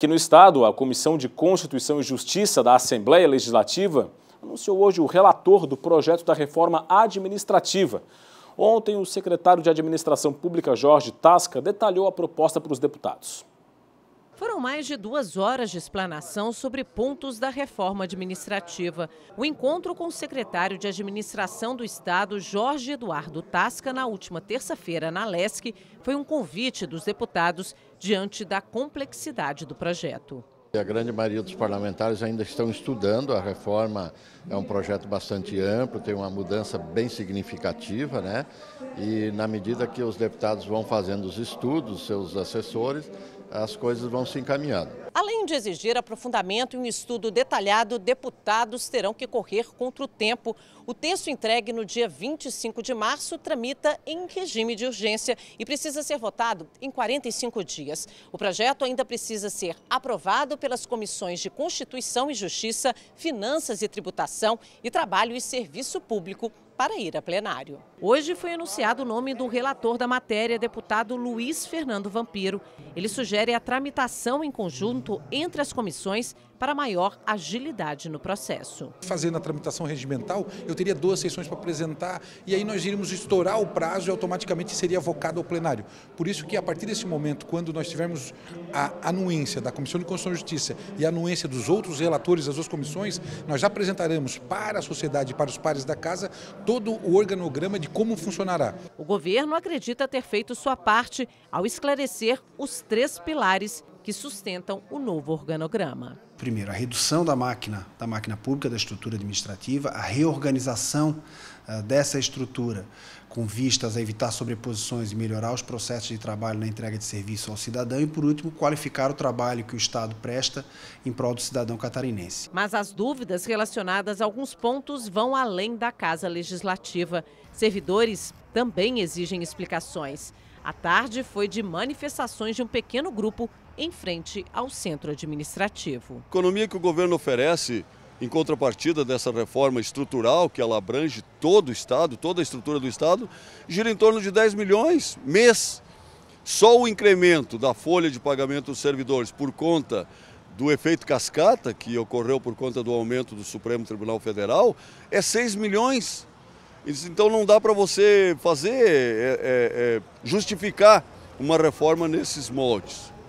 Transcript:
que no Estado, a Comissão de Constituição e Justiça da Assembleia Legislativa anunciou hoje o relator do projeto da reforma administrativa. Ontem, o secretário de Administração Pública, Jorge Tasca, detalhou a proposta para os deputados. Foram mais de duas horas de explanação sobre pontos da reforma administrativa. O encontro com o secretário de Administração do Estado, Jorge Eduardo Tasca, na última terça-feira na LESC, foi um convite dos deputados diante da complexidade do projeto. A grande maioria dos parlamentares ainda estão estudando. A reforma é um projeto bastante amplo, tem uma mudança bem significativa, né? E na medida que os deputados vão fazendo os estudos, seus assessores, as coisas vão se encaminhando. Além de exigir aprofundamento e um estudo detalhado, deputados terão que correr contra o tempo. O texto entregue no dia 25 de março tramita em regime de urgência e precisa ser votado em 45 dias. O projeto ainda precisa ser aprovado pelas comissões de Constituição e Justiça, Finanças e Tributação e Trabalho e Serviço Público para ir a plenário. Hoje foi anunciado o nome do relator da matéria, deputado Luiz Fernando Vampiro. Ele sugere a tramitação em conjunto entre as comissões para maior agilidade no processo. Fazendo a tramitação regimental, eu teria duas sessões para apresentar e aí nós iríamos estourar o prazo e automaticamente seria avocado ao plenário. Por isso que a partir desse momento, quando nós tivermos a anuência da Comissão de Constituição e Justiça e a anuência dos outros relatores das duas comissões, nós apresentaremos para a sociedade e para os pares da casa todo o organograma de como funcionará. O governo acredita ter feito sua parte ao esclarecer os três pilares que sustentam o novo organograma. Primeiro, a redução da máquina, da máquina pública, da estrutura administrativa, a reorganização uh, dessa estrutura, com vistas a evitar sobreposições e melhorar os processos de trabalho na entrega de serviço ao cidadão e, por último, qualificar o trabalho que o Estado presta em prol do cidadão catarinense. Mas as dúvidas relacionadas a alguns pontos vão além da Casa Legislativa. Servidores também exigem explicações. A tarde foi de manifestações de um pequeno grupo em frente ao centro administrativo. A economia que o governo oferece em contrapartida dessa reforma estrutural, que ela abrange todo o Estado, toda a estrutura do Estado, gira em torno de 10 milhões mês. Só o incremento da folha de pagamento dos servidores por conta do efeito cascata, que ocorreu por conta do aumento do Supremo Tribunal Federal, é 6 milhões. Então não dá para você fazer, é, é, é, justificar uma reforma nesses moldes.